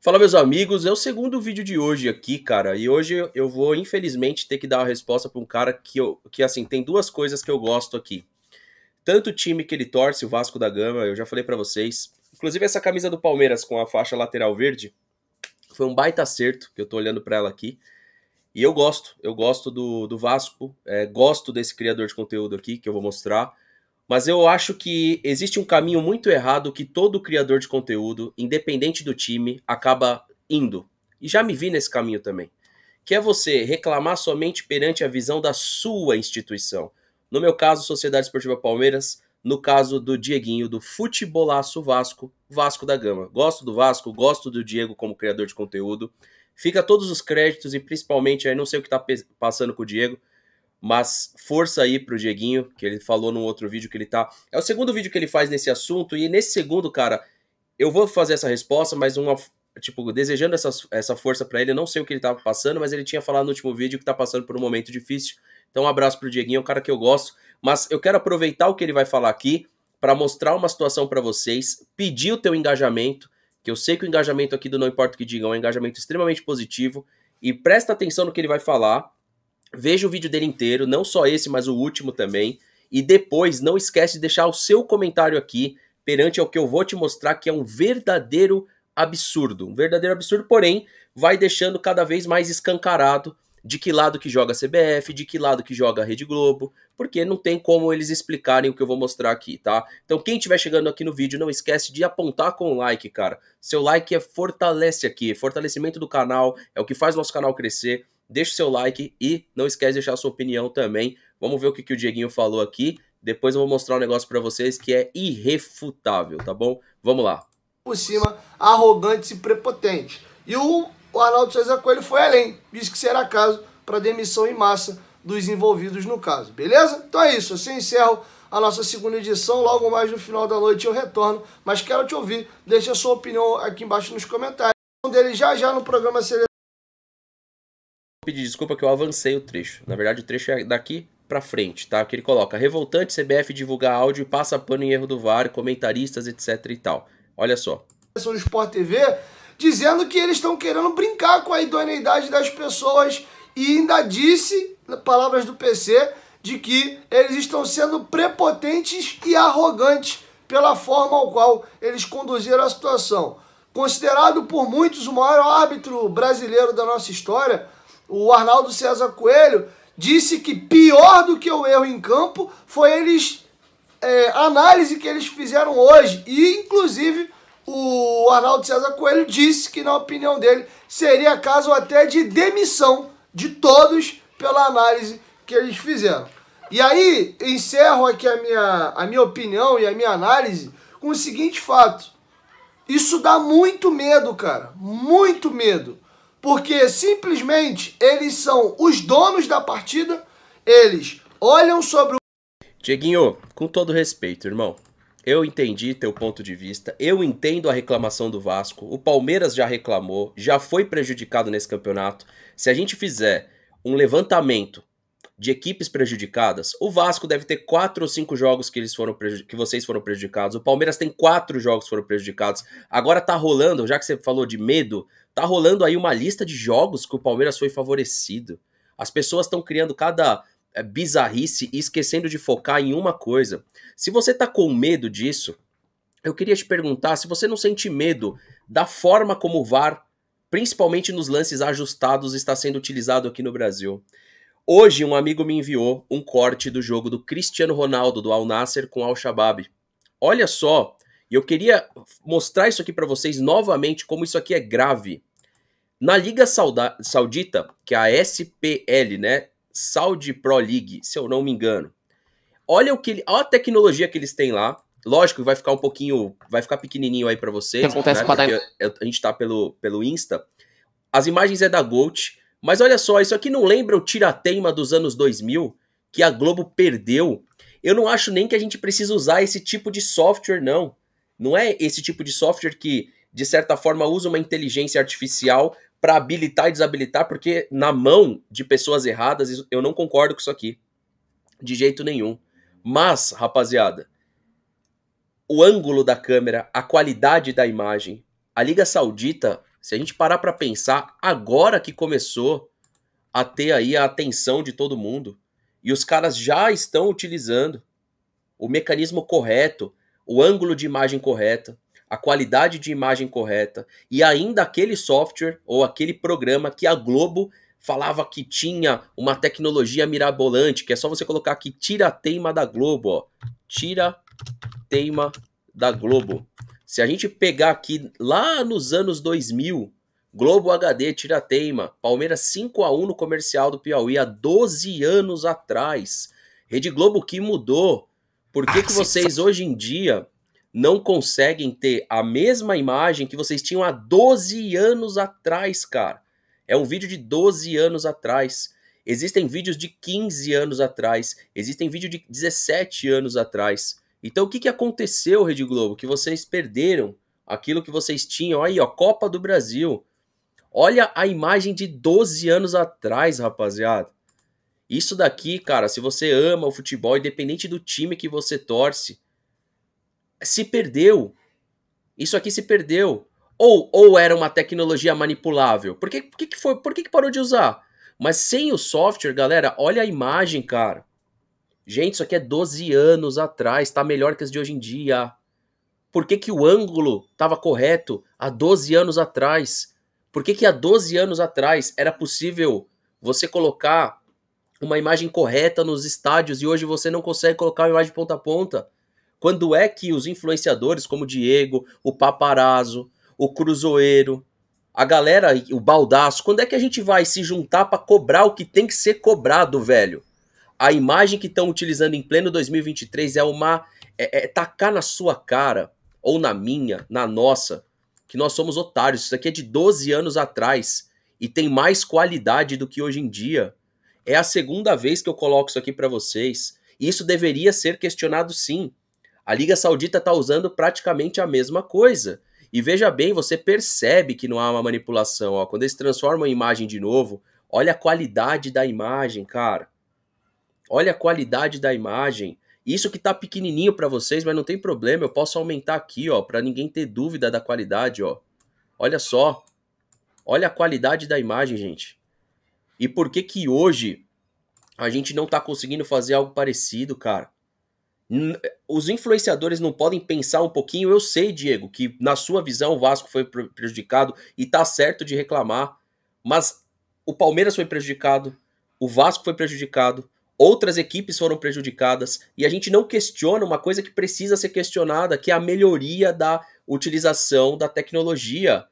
Fala, meus amigos, é o segundo vídeo de hoje aqui, cara, e hoje eu vou, infelizmente, ter que dar uma resposta para um cara que, eu, que, assim, tem duas coisas que eu gosto aqui. Tanto o time que ele torce, o Vasco da Gama, eu já falei para vocês. Inclusive, essa camisa do Palmeiras com a faixa lateral verde foi um baita acerto, que eu estou olhando para ela aqui. E eu gosto, eu gosto do, do Vasco, é, gosto desse criador de conteúdo aqui que eu vou mostrar. Mas eu acho que existe um caminho muito errado que todo criador de conteúdo, independente do time, acaba indo. E já me vi nesse caminho também. Que é você reclamar somente perante a visão da sua instituição. No meu caso, Sociedade Esportiva Palmeiras, no caso do Dieguinho, do Futebolaço Vasco, Vasco da Gama. Gosto do Vasco, gosto do Diego como criador de conteúdo. Fica todos os créditos e principalmente, aí não sei o que está passando com o Diego, mas força aí pro Dieguinho, que ele falou num outro vídeo que ele tá. É o segundo vídeo que ele faz nesse assunto, e nesse segundo, cara, eu vou fazer essa resposta, mas uma. Tipo, desejando essa, essa força para ele, eu não sei o que ele tava passando, mas ele tinha falado no último vídeo que tá passando por um momento difícil. Então, um abraço pro Dieguinho, é um cara que eu gosto. Mas eu quero aproveitar o que ele vai falar aqui para mostrar uma situação para vocês, pedir o teu engajamento, que eu sei que o engajamento aqui do Não Importa o que Digam é um engajamento extremamente positivo. E presta atenção no que ele vai falar, Veja o vídeo dele inteiro, não só esse, mas o último também. E depois, não esquece de deixar o seu comentário aqui perante ao que eu vou te mostrar, que é um verdadeiro absurdo. Um verdadeiro absurdo, porém, vai deixando cada vez mais escancarado de que lado que joga a CBF, de que lado que joga a Rede Globo, porque não tem como eles explicarem o que eu vou mostrar aqui, tá? Então quem estiver chegando aqui no vídeo, não esquece de apontar com o like, cara. Seu like é fortalece aqui, fortalecimento do canal, é o que faz nosso canal crescer deixa o seu like e não esquece de deixar a sua opinião também. Vamos ver o que, que o Dieguinho falou aqui. Depois eu vou mostrar um negócio para vocês que é irrefutável, tá bom? Vamos lá. Por cima, arrogante e prepotente. E o, o Arnaldo César Coelho foi além. Disse que será caso para demissão em massa dos envolvidos no caso, beleza? Então é isso, assim encerro a nossa segunda edição. Logo mais no final da noite eu retorno, mas quero te ouvir. Deixe a sua opinião aqui embaixo nos comentários. Um deles já já no programa Seleção pedir desculpa que eu avancei o trecho. Na verdade, o trecho é daqui para frente, tá? Que ele coloca: revoltante CBF divulgar áudio e passa pano em erro do VAR, comentaristas, etc e tal. Olha só. Do Sport TV dizendo que eles estão querendo brincar com a idoneidade das pessoas e ainda disse, palavras do PC, de que eles estão sendo prepotentes e arrogantes pela forma ao qual eles conduziram a situação. Considerado por muitos o maior árbitro brasileiro da nossa história, o Arnaldo César Coelho disse que pior do que o erro em campo foi eles é, a análise que eles fizeram hoje. E, inclusive, o Arnaldo César Coelho disse que, na opinião dele, seria caso até de demissão de todos pela análise que eles fizeram. E aí, encerro aqui a minha, a minha opinião e a minha análise com o seguinte fato. Isso dá muito medo, cara. Muito medo. Porque simplesmente eles são os donos da partida, eles olham sobre o. Dieguinho, com todo respeito, irmão. Eu entendi teu ponto de vista, eu entendo a reclamação do Vasco. O Palmeiras já reclamou, já foi prejudicado nesse campeonato. Se a gente fizer um levantamento de equipes prejudicadas, o Vasco deve ter quatro ou cinco jogos que, eles foram que vocês foram prejudicados. O Palmeiras tem quatro jogos que foram prejudicados. Agora tá rolando, já que você falou de medo, Tá rolando aí uma lista de jogos que o Palmeiras foi favorecido. As pessoas estão criando cada eh, bizarrice e esquecendo de focar em uma coisa. Se você tá com medo disso, eu queria te perguntar se você não sente medo da forma como o VAR, principalmente nos lances ajustados, está sendo utilizado aqui no Brasil. Hoje, um amigo me enviou um corte do jogo do Cristiano Ronaldo do Al Nasser com Al Shabaab. Olha só, e eu queria mostrar isso aqui para vocês novamente como isso aqui é grave. Na Liga Sauda Saudita, que é a SPL, né? Saudi Pro League, se eu não me engano. Olha o que ele, olha a tecnologia que eles têm lá. Lógico, vai ficar um pouquinho, vai ficar pequenininho aí para vocês. Que acontece né? com a... a gente tá pelo pelo Insta. As imagens é da Gold, mas olha só, isso aqui não lembra o tirateima dos anos 2000 que a Globo perdeu. Eu não acho nem que a gente precisa usar esse tipo de software não. Não é esse tipo de software que de certa forma usa uma inteligência artificial para habilitar e desabilitar, porque na mão de pessoas erradas, eu não concordo com isso aqui. De jeito nenhum. Mas, rapaziada, o ângulo da câmera, a qualidade da imagem, a Liga Saudita, se a gente parar para pensar, agora que começou a ter aí a atenção de todo mundo, e os caras já estão utilizando o mecanismo correto, o ângulo de imagem correto, a qualidade de imagem correta e ainda aquele software ou aquele programa que a Globo falava que tinha uma tecnologia mirabolante, que é só você colocar aqui tira teima da Globo, ó. Tira teima da Globo. Se a gente pegar aqui lá nos anos 2000, Globo HD tira teima, Palmeiras 5 a 1 no comercial do Piauí há 12 anos atrás. Rede Globo que mudou. Por que, ah, que vocês hoje em dia não conseguem ter a mesma imagem que vocês tinham há 12 anos atrás, cara. É um vídeo de 12 anos atrás. Existem vídeos de 15 anos atrás. Existem vídeos de 17 anos atrás. Então o que, que aconteceu, Rede Globo? Que vocês perderam aquilo que vocês tinham. Olha aí, ó, Copa do Brasil. Olha a imagem de 12 anos atrás, rapaziada. Isso daqui, cara, se você ama o futebol, independente do time que você torce, se perdeu. Isso aqui se perdeu. Ou, ou era uma tecnologia manipulável. Por que, por que, que foi? Por que, que parou de usar? Mas sem o software, galera, olha a imagem, cara. Gente, isso aqui é 12 anos atrás, tá melhor que as de hoje em dia. Por que, que o ângulo estava correto há 12 anos atrás? Por que, que há 12 anos atrás era possível você colocar uma imagem correta nos estádios e hoje você não consegue colocar uma imagem ponta a ponta? Quando é que os influenciadores como o Diego, o Paparazzo, o Cruzoeiro, a galera, o Baldaço, quando é que a gente vai se juntar para cobrar o que tem que ser cobrado, velho? A imagem que estão utilizando em pleno 2023 é uma. É, é tacar na sua cara, ou na minha, na nossa, que nós somos otários. Isso aqui é de 12 anos atrás e tem mais qualidade do que hoje em dia. É a segunda vez que eu coloco isso aqui para vocês. Isso deveria ser questionado sim. A Liga Saudita está usando praticamente a mesma coisa. E veja bem, você percebe que não há uma manipulação. Ó. Quando eles transformam a imagem de novo, olha a qualidade da imagem, cara. Olha a qualidade da imagem. Isso que tá pequenininho para vocês, mas não tem problema, eu posso aumentar aqui, ó, para ninguém ter dúvida da qualidade, ó. Olha só. Olha a qualidade da imagem, gente. E por que que hoje a gente não tá conseguindo fazer algo parecido, cara? Os influenciadores não podem pensar um pouquinho. Eu sei, Diego, que na sua visão o Vasco foi prejudicado e tá certo de reclamar, mas o Palmeiras foi prejudicado, o Vasco foi prejudicado, outras equipes foram prejudicadas e a gente não questiona uma coisa que precisa ser questionada, que é a melhoria da utilização da tecnologia.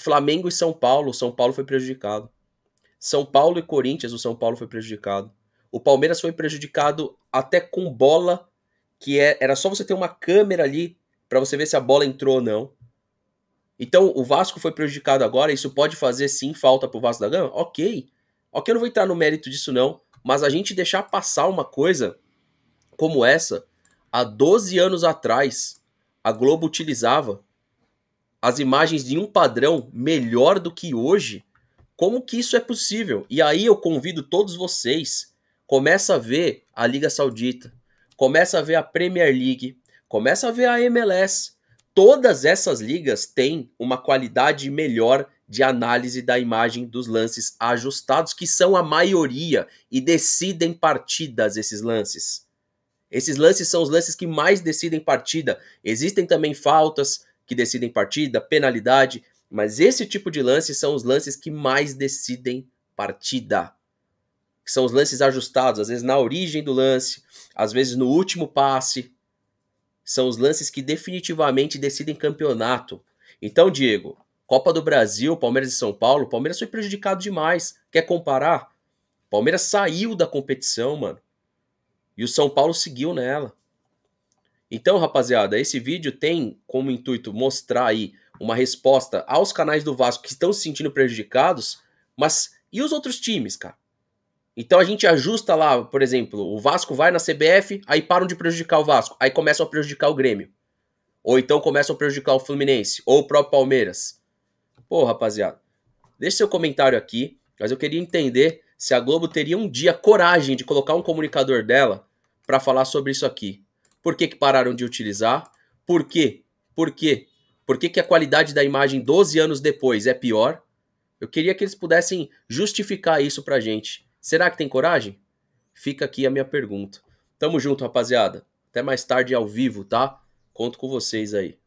Flamengo e São Paulo, São Paulo foi prejudicado. São Paulo e Corinthians, o São Paulo foi prejudicado o Palmeiras foi prejudicado até com bola, que é, era só você ter uma câmera ali para você ver se a bola entrou ou não. Então, o Vasco foi prejudicado agora, isso pode fazer sim falta pro Vasco da Gama? Ok. Ok, eu não vou entrar no mérito disso não, mas a gente deixar passar uma coisa como essa, há 12 anos atrás, a Globo utilizava as imagens de um padrão melhor do que hoje, como que isso é possível? E aí eu convido todos vocês começa a ver a Liga Saudita, começa a ver a Premier League, começa a ver a MLS. Todas essas ligas têm uma qualidade melhor de análise da imagem dos lances ajustados, que são a maioria e decidem partidas esses lances. Esses lances são os lances que mais decidem partida. Existem também faltas que decidem partida, penalidade, mas esse tipo de lance são os lances que mais decidem partida que são os lances ajustados, às vezes na origem do lance, às vezes no último passe. São os lances que definitivamente decidem campeonato. Então, Diego, Copa do Brasil, Palmeiras e São Paulo, Palmeiras foi prejudicado demais. Quer comparar? Palmeiras saiu da competição, mano. E o São Paulo seguiu nela. Então, rapaziada, esse vídeo tem como intuito mostrar aí uma resposta aos canais do Vasco que estão se sentindo prejudicados, mas e os outros times, cara? Então a gente ajusta lá, por exemplo, o Vasco vai na CBF, aí param de prejudicar o Vasco, aí começam a prejudicar o Grêmio. Ou então começam a prejudicar o Fluminense, ou o próprio Palmeiras. Pô, rapaziada, deixe seu comentário aqui, mas eu queria entender se a Globo teria um dia coragem de colocar um comunicador dela para falar sobre isso aqui. Por que, que pararam de utilizar? Por quê? Por quê? Por que, que a qualidade da imagem 12 anos depois é pior? Eu queria que eles pudessem justificar isso pra gente. Será que tem coragem? Fica aqui a minha pergunta. Tamo junto, rapaziada. Até mais tarde ao vivo, tá? Conto com vocês aí.